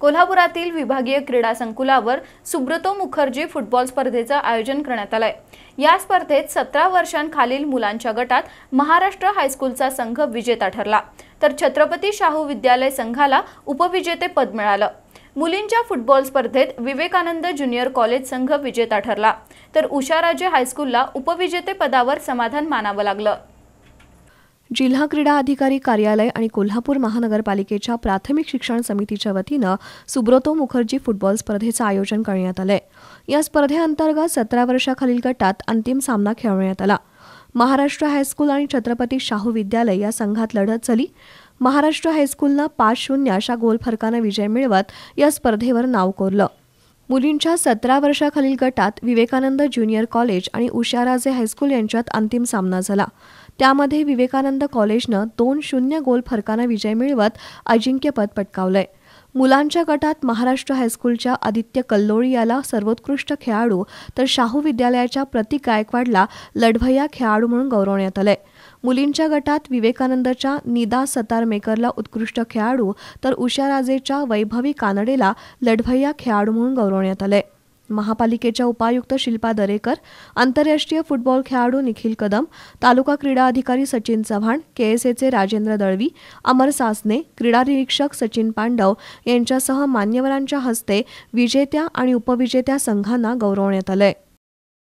कोल्हापुरातील विभागीय क्रीडा संकुलावर सुब्रतो मुखर्जी फुटबॉल स्पर्धेचं आयोजन करण्यात आलंय या स्पर्धेत सतरा वर्षांखालील मुलांच्या गटात महाराष्ट्र हायस्कूलचा संघ विजेता ठरला तर छत्रपती शाहू विद्यालय संघाला उपविजेते पद मिळालं मुलींच्या फुटबॉल स्पर्धेत विवेकानंद ज्युनियर कॉलेज संघ विजेता ठरला तर उषाराजे हायस्कूलला उपविजेते पदावर समाधान मानावं लागलं जिल्हा क्रीडा अधिकारी कार्यालय आणि कोल्हापूर महानगरपालिकेच्या प्राथमिक शिक्षण समितीच्या वतीनं सुब्रतो मुखर्जी फुटबॉल स्पर्धेचं आयोजन करण्यात आलंय या स्पर्धेअंतर्गत सतरा वर्षाखालील गटात अंतिम सामना खेळवण्यात आला महाराष्ट्र हायस्कूल आणि छत्रपती शाहू विद्यालय या संघात लढत झाली महाराष्ट्र हायस्कूलनं पाच शून्य अशा गोल फरकानं विजय मिळवत या स्पर्धेवर नाव कोरलं मुलींच्या सतरा वर्षाखालील गटात विवेकानंद ज्युनियर कॉलेज आणि उषाराजे हायस्कूल यांच्यात अंतिम सामना झाला त्यामध्ये विवेकानंद कॉलेजनं दोन शून्य गोल फरकानं विजय मिळवत अजिंक्यपद पटकावलंय मुलांच्या गटात महाराष्ट्र हायस्कूलच्या आदित्य कल्लोळी याला सर्वोत्कृष्ट खेळाडू तर शाहू विद्यालयाच्या प्रतीक गायकवाडला लढवय्या खेळाडू म्हणून गौरवण्यात आलंय मुलींच्या गटात विवेकानंदच्या निदा सतारमेकरला उत्कृष्ट खेळाडू तर उषाराजेच्या वैभवी कानडेला लढवय्या खेळाडू म्हणून गौरवण्यात आलंय महापालिकेच्या उपायुक्त शिल्पा दरेकर आंतरराष्ट्रीय फुटबॉल खेळाडू निखिल कदम तालुका क्रीडा अधिकारी सचिन चव्हाण केएसएचे राजेंद्र दळवी अमर सासने क्रीडा निरीक्षक सचिन पांडव यांच्यासह मान्यवरांच्या हस्ते विजेत्या आणि उपविजेत्या संघांना गौरवण्यात आलं